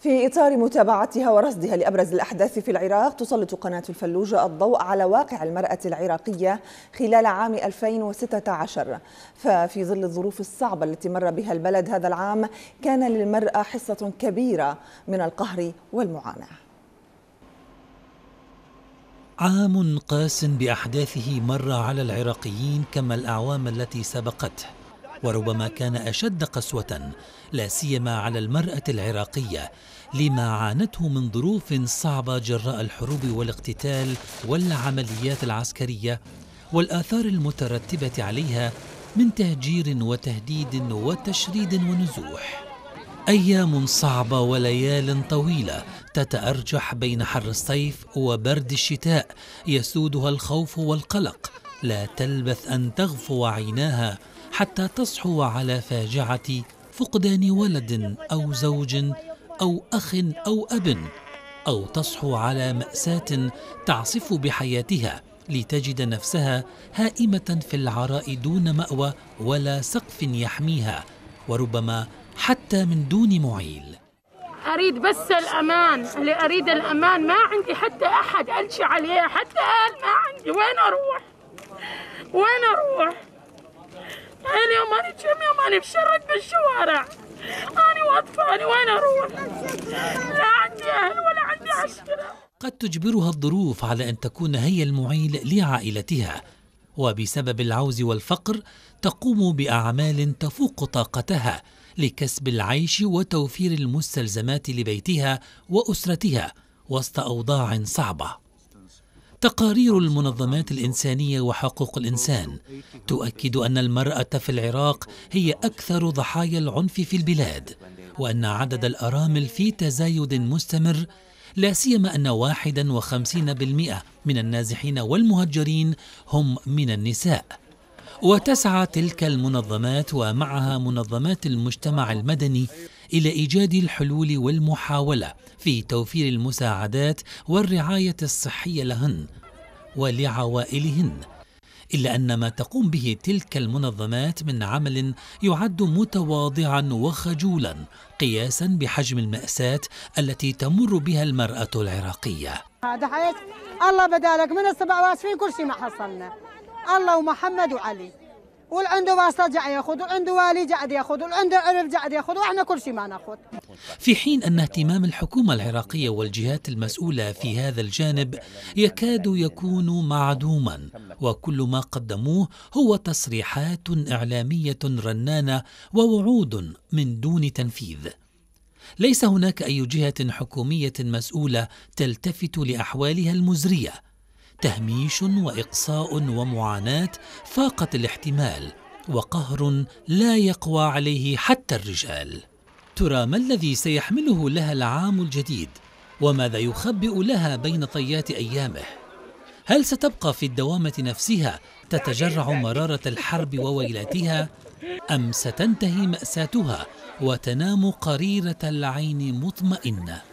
في إطار متابعتها ورصدها لأبرز الأحداث في العراق تسلط قناة الفلوجة الضوء على واقع المرأة العراقية خلال عام 2016 ففي ظل الظروف الصعبة التي مر بها البلد هذا العام كان للمرأة حصة كبيرة من القهر والمعاناة عام قاس بأحداثه مر على العراقيين كما الأعوام التي سبقته وربما كان أشد قسوة لا سيما على المرأة العراقية لما عانته من ظروف صعبة جراء الحروب والاقتتال والعمليات العسكرية والآثار المترتبة عليها من تهجير وتهديد وتشريد ونزوح أيام صعبة وليال طويلة تتأرجح بين حر الصيف وبرد الشتاء يسودها الخوف والقلق لا تلبث أن تغفو عيناها حتى تصحو على فاجعة فقدان ولد أو زوج أو أخ أو أب أو تصحو على مأساة تعصف بحياتها لتجد نفسها هائمة في العراء دون مأوى ولا سقف يحميها وربما حتى من دون معيل أريد بس الأمان اللي أريد الأمان ما عندي حتى أحد ألشي عليه حتى أهل ما عندي وين أروح وين أروح عيني وماني يا ماني مشرد بالشوارع أنا وأطفالي وين أروح لا عندي أهل ولا عندي عشرة قد تجبرها الظروف على أن تكون هي المعيل لعائلتها وبسبب العوز والفقر تقوم باعمال تفوق طاقتها لكسب العيش وتوفير المستلزمات لبيتها واسرتها وسط اوضاع صعبه تقارير المنظمات الإنسانية وحقوق الإنسان تؤكد أن المرأة في العراق هي أكثر ضحايا العنف في البلاد وأن عدد الأرامل في تزايد مستمر لا سيما أن 51% من النازحين والمهجرين هم من النساء وتسعى تلك المنظمات ومعها منظمات المجتمع المدني إلى إيجاد الحلول والمحاولة في توفير المساعدات والرعاية الصحية لهن ولعوائلهن إلا أن ما تقوم به تلك المنظمات من عمل يعد متواضعا وخجولا قياسا بحجم المأساة التي تمر بها المرأة العراقية هذا حياة الله بدالك من السبع وعشرين كل شيء ما حصلنا الله ومحمد وعلي والعنده واسطه جاء ياخذ واللي والي جاء ياخذ واللي عرف جاء ياخذ واحنا كل شيء ما ناخذ في حين ان اهتمام الحكومه العراقيه والجهات المسؤوله في هذا الجانب يكاد يكون معدوما وكل ما قدموه هو تصريحات اعلاميه رنانه ووعود من دون تنفيذ ليس هناك اي جهه حكوميه مسؤوله تلتفت لاحوالها المزريه تهميش واقصاء ومعاناه فاقت الاحتمال وقهر لا يقوى عليه حتى الرجال ترى ما الذي سيحمله لها العام الجديد وماذا يخبئ لها بين طيات ايامه هل ستبقى في الدوامه نفسها تتجرع مراره الحرب وويلاتها ام ستنتهي ماساتها وتنام قريره العين مطمئنه